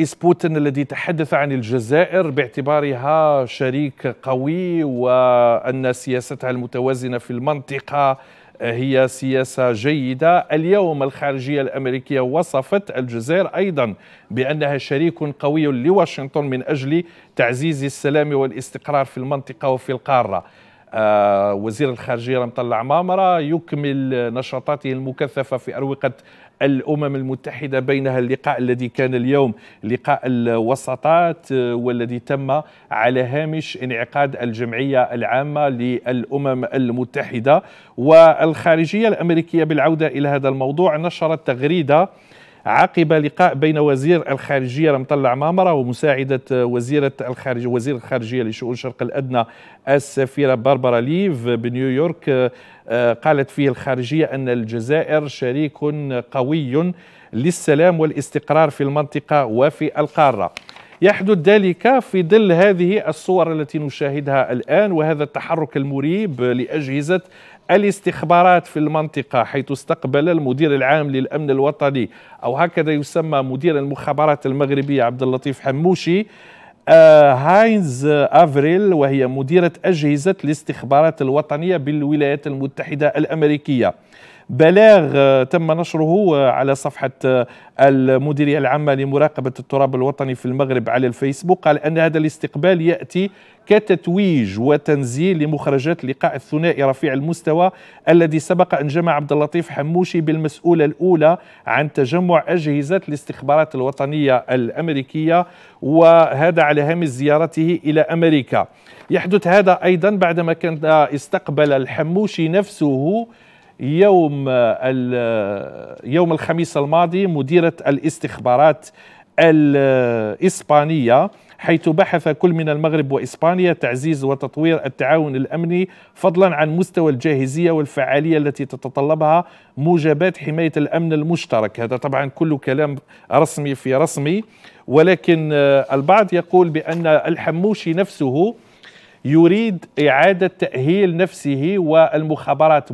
الرئيس بوتين الذي تحدث عن الجزائر باعتبارها شريك قوي وأن سياستها المتوازنة في المنطقة هي سياسة جيدة اليوم الخارجية الأمريكية وصفت الجزائر أيضا بأنها شريك قوي لواشنطن من أجل تعزيز السلام والاستقرار في المنطقة وفي القارة آه، وزير الخارجية رمطلع مامرة يكمل نشاطاته المكثفة في أروقة الأمم المتحدة بينها اللقاء الذي كان اليوم لقاء الوسطات آه، والذي تم على هامش انعقاد الجمعية العامة للأمم المتحدة والخارجية الأمريكية بالعودة إلى هذا الموضوع نشرت تغريدة عقب لقاء بين وزير الخارجية رمطلع عمامرة ومساعدة وزيرة الخارجية وزير الخارجية لشؤون الشرق الأدنى السفيرة باربرا ليف بنيويورك آه، قالت فيه الخارجية أن الجزائر شريك قوي للسلام والاستقرار في المنطقة وفي القارة يحدث ذلك في ظل هذه الصور التي نشاهدها الآن وهذا التحرك المريب لأجهزة الاستخبارات في المنطقة حيث استقبل المدير العام للأمن الوطني أو هكذا يسمى مدير المخابرات المغربية عبد اللطيف حموشي آه، هاينز أفريل وهي مديرة أجهزة الاستخبارات الوطنية بالولايات المتحدة الأمريكية بلاغ آه، تم نشره آه، على صفحة آه، المديرية العامة لمراقبة التراب الوطني في المغرب على الفيسبوك قال أن هذا الاستقبال يأتي كتتويج وتنزيل لمخرجات اللقاء الثنائي رفيع المستوى الذي سبق أن جمع عبد اللطيف حموشي بالمسؤولة الأولى عن تجمع أجهزة الاستخبارات الوطنية الأمريكية وهذا على هامش زيارته إلى أمريكا يحدث هذا أيضا بعدما كان استقبل الحموشي نفسه يوم يوم الخميس الماضي مديرة الاستخبارات الإسبانية حيث بحث كل من المغرب وإسبانيا تعزيز وتطوير التعاون الأمني فضلا عن مستوى الجاهزية والفعالية التي تتطلبها موجبات حماية الأمن المشترك هذا طبعا كله كلام رسمي في رسمي ولكن آه، البعض يقول بأن الحموشي نفسه يريد إعادة تأهيل نفسه والمخابرات